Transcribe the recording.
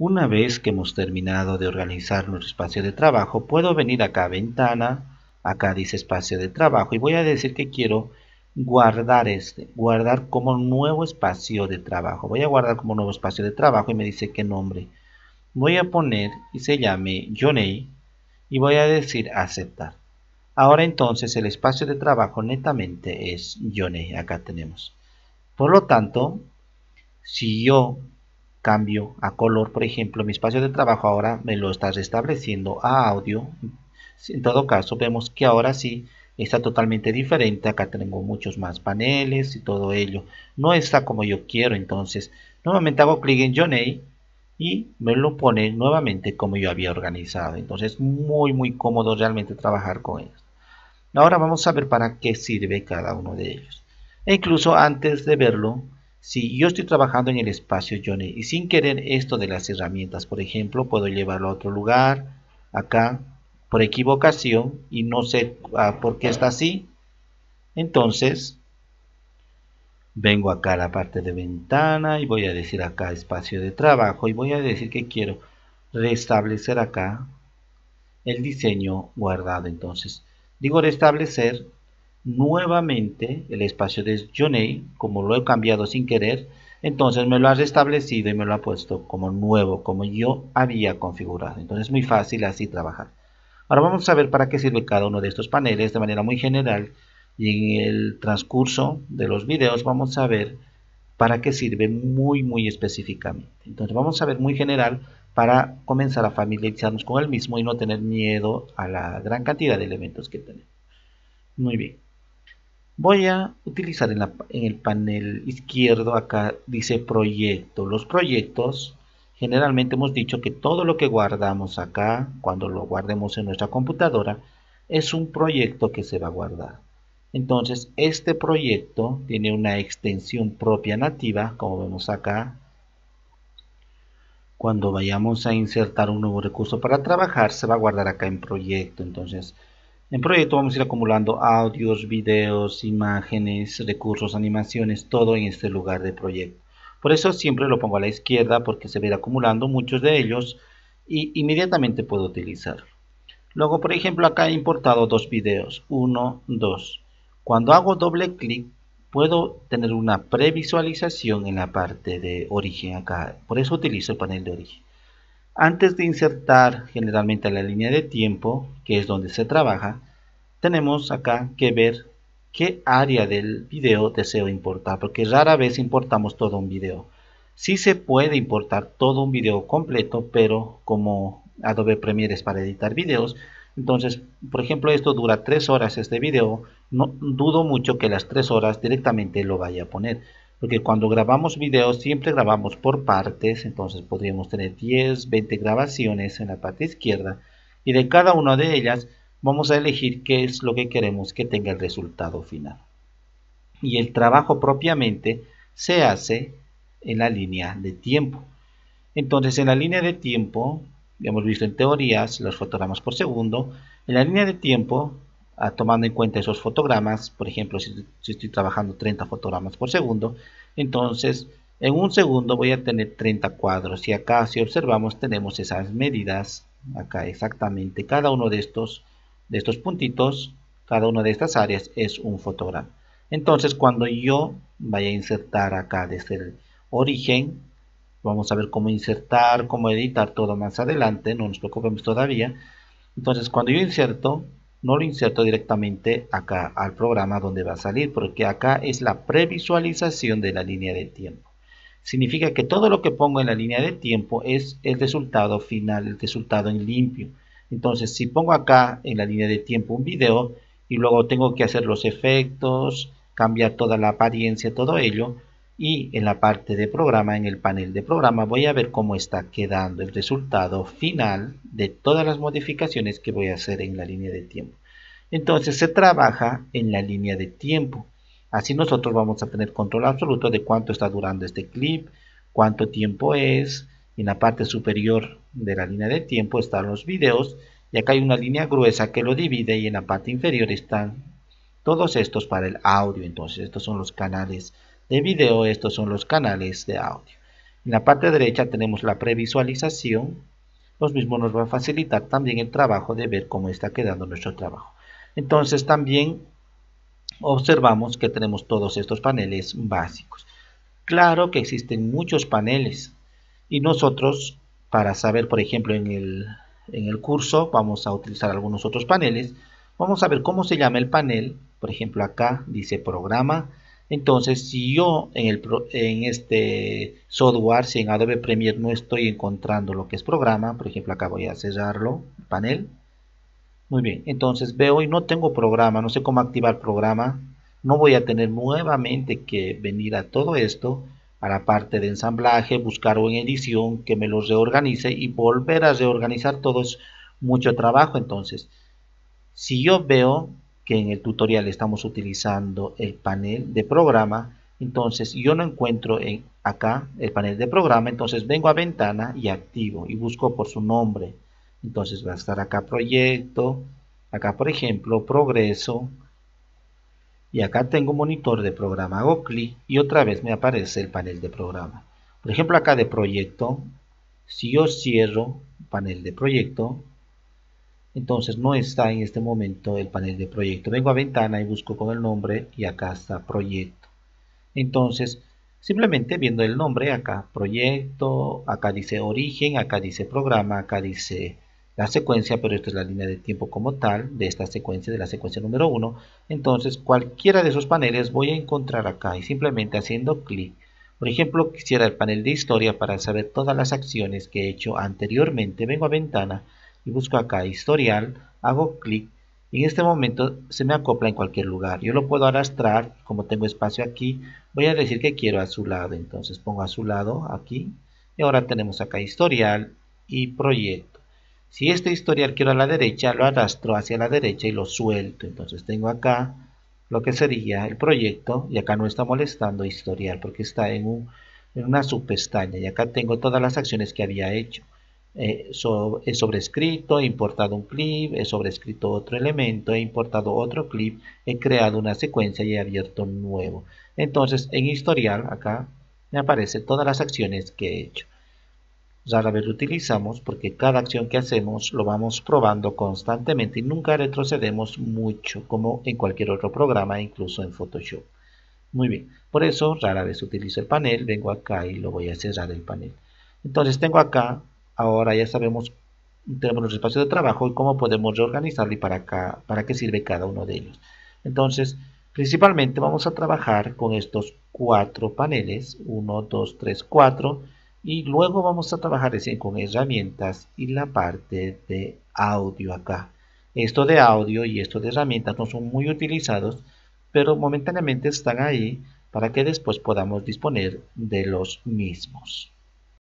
Una vez que hemos terminado de organizar nuestro espacio de trabajo, puedo venir acá a ventana, acá dice espacio de trabajo y voy a decir que quiero guardar este, guardar como nuevo espacio de trabajo. Voy a guardar como nuevo espacio de trabajo y me dice qué nombre. Voy a poner y se llame Johnny y voy a decir aceptar. Ahora entonces el espacio de trabajo netamente es Johnny, acá tenemos. Por lo tanto, si yo cambio a color, por ejemplo, mi espacio de trabajo ahora me lo está restableciendo a audio. En todo caso, vemos que ahora sí está totalmente diferente. Acá tengo muchos más paneles y todo ello. No está como yo quiero, entonces nuevamente hago clic en Johnny y me lo pone nuevamente como yo había organizado. Entonces, muy, muy cómodo realmente trabajar con esto Ahora vamos a ver para qué sirve cada uno de ellos. E incluso antes de verlo, si yo estoy trabajando en el espacio Johnny y sin querer esto de las herramientas, por ejemplo, puedo llevarlo a otro lugar, acá, por equivocación y no sé ah, por qué está así. Entonces, vengo acá a la parte de ventana y voy a decir acá espacio de trabajo y voy a decir que quiero restablecer acá el diseño guardado. Entonces, digo restablecer nuevamente el espacio de Johnny, como lo he cambiado sin querer, entonces me lo ha restablecido y me lo ha puesto como nuevo, como yo había configurado. Entonces es muy fácil así trabajar. Ahora vamos a ver para qué sirve cada uno de estos paneles de manera muy general y en el transcurso de los videos vamos a ver para qué sirve muy muy específicamente. Entonces vamos a ver muy general para comenzar a familiarizarnos con el mismo y no tener miedo a la gran cantidad de elementos que tenemos. Muy bien voy a utilizar en, el panel izquierdo acá dice proyecto los proyectos generalmente hemos dicho que todo lo que guardamos acá cuando lo guardemos en nuestra computadora es un proyecto que se va a guardar entonces este proyecto tiene una extensión propia nativa como vemos acá cuando vayamos a insertar un nuevo recurso para trabajar se va a guardar acá en proyecto entonces en proyecto vamos a ir acumulando audios, videos, imágenes, recursos, animaciones, todo en este lugar de proyecto. Por eso siempre lo pongo a la izquierda porque se ve ir acumulando muchos de ellos y inmediatamente puedo utilizarlo. Luego, por ejemplo, acá he importado dos videos, uno, dos. Cuando hago doble clic, puedo tener una previsualización en la parte de origen acá. Por eso utilizo el panel de origen. Antes de insertar generalmente la línea de tiempo, que es donde se trabaja, tenemos acá que ver qué área del video deseo importar, porque rara vez importamos todo un video. Sí se puede importar todo un video completo, pero como Adobe Premiere es para editar videos, entonces, por ejemplo, esto dura 3 horas este video, no dudo mucho que las 3 horas directamente lo vaya a poner porque cuando grabamos videos siempre grabamos por partes, entonces podríamos tener 10, 20 grabaciones en la parte izquierda y de cada una de ellas vamos a elegir qué es lo que queremos que tenga el resultado final. Y el trabajo propiamente se hace en la línea de tiempo. Entonces en la línea de tiempo, ya hemos visto en teorías los fotogramas por segundo, en la línea de tiempo tomando en cuenta esos fotogramas, por ejemplo, si, estoy trabajando 30 fotogramas por segundo, entonces en un segundo voy a tener 30 cuadros y acá si observamos tenemos esas medidas, acá exactamente cada uno de estos, de estos puntitos, cada una de estas áreas es un fotograma. Entonces cuando yo vaya a insertar acá desde el origen, vamos a ver cómo insertar, cómo editar todo más adelante, no nos preocupemos todavía. Entonces cuando yo inserto, no lo inserto directamente acá al programa donde va a salir porque acá es la previsualización de la línea de tiempo significa que todo lo que pongo en la línea de tiempo es el resultado final el resultado en limpio entonces si pongo acá en la línea de tiempo un video y luego tengo que hacer los efectos cambiar toda la apariencia todo ello y en la parte de programa, en el panel de programa, voy a ver cómo está quedando el resultado final de todas las modificaciones que voy a hacer en la línea de tiempo. Entonces se trabaja en la línea de tiempo. Así nosotros vamos a tener control absoluto de cuánto está durando este clip, cuánto tiempo es. En la parte superior de la línea de tiempo están los videos y acá hay una línea gruesa que lo divide y en la parte inferior están todos estos para el audio. Entonces estos son los canales de video, estos son los canales de audio. En la parte derecha tenemos la previsualización. Los mismos nos va a facilitar también el trabajo de ver cómo está quedando nuestro trabajo. Entonces también observamos que tenemos todos estos paneles básicos. Claro que existen muchos paneles y nosotros para saber, por ejemplo, en el, curso vamos a utilizar algunos otros paneles. Vamos a ver cómo se llama el panel. Por ejemplo, acá dice programa. Entonces, si yo en, este software, si en Adobe Premiere no estoy encontrando lo que es programa, por ejemplo, acá voy a cerrarlo, panel. Muy bien, entonces veo y no tengo programa, no sé cómo activar programa. No voy a tener nuevamente que venir a todo esto, a la parte de ensamblaje, buscar en edición que me los reorganice y volver a reorganizar todos mucho trabajo. Entonces, si yo veo que en el tutorial estamos utilizando el panel de programa, entonces yo no encuentro en acá el panel de programa, entonces vengo a ventana y activo y busco por su nombre entonces va a estar acá proyecto, acá por ejemplo progreso, y acá tengo monitor de programa, hago clic y otra vez me aparece el panel de programa. Por ejemplo acá de proyecto, si yo cierro panel de proyecto, entonces no está en este momento el panel de proyecto. Vengo a ventana y busco con el nombre y acá está proyecto. Entonces simplemente viendo el nombre acá, proyecto, acá dice origen, acá dice programa, acá dice la secuencia, pero esta es la línea de tiempo como tal de esta secuencia, de la secuencia número 1. Entonces, cualquiera de esos paneles voy a encontrar acá y simplemente haciendo clic. Por ejemplo, quisiera el panel de historia para saber todas las acciones que he hecho anteriormente. Vengo a ventana y busco acá historial, hago clic y en este momento se me acopla en cualquier lugar. Yo lo puedo arrastrar, como tengo espacio aquí, voy a decir que quiero a su lado. Entonces pongo a su lado aquí y ahora tenemos acá historial y proyecto. Si este historial quiero a la derecha, lo arrastro hacia la derecha y lo suelto. Entonces tengo acá lo que sería el proyecto y acá no está molestando historial porque está en, una subpestaña y acá tengo todas las acciones que había hecho. Eh, he sobrescrito, he importado un clip, he sobrescrito otro elemento, he importado otro clip, he creado una secuencia y he abierto un nuevo. Entonces en historial acá me aparecen todas las acciones que he hecho rara vez lo utilizamos porque cada acción que hacemos lo vamos probando constantemente y nunca retrocedemos mucho como en cualquier otro programa, incluso en Photoshop. Muy bien, por eso rara vez utilizo el panel, vengo acá y lo voy a cerrar el panel. Entonces tengo acá, ahora ya sabemos, tenemos nuestro espacio de trabajo y cómo podemos reorganizarlo y para, acá, para qué sirve cada uno de ellos. Entonces, principalmente vamos a trabajar con estos cuatro paneles, 1, 2, 3, 4 y luego vamos a trabajar con herramientas y la parte de audio acá esto de audio y esto de herramientas no son muy utilizados pero momentáneamente están ahí para que después podamos disponer de los mismos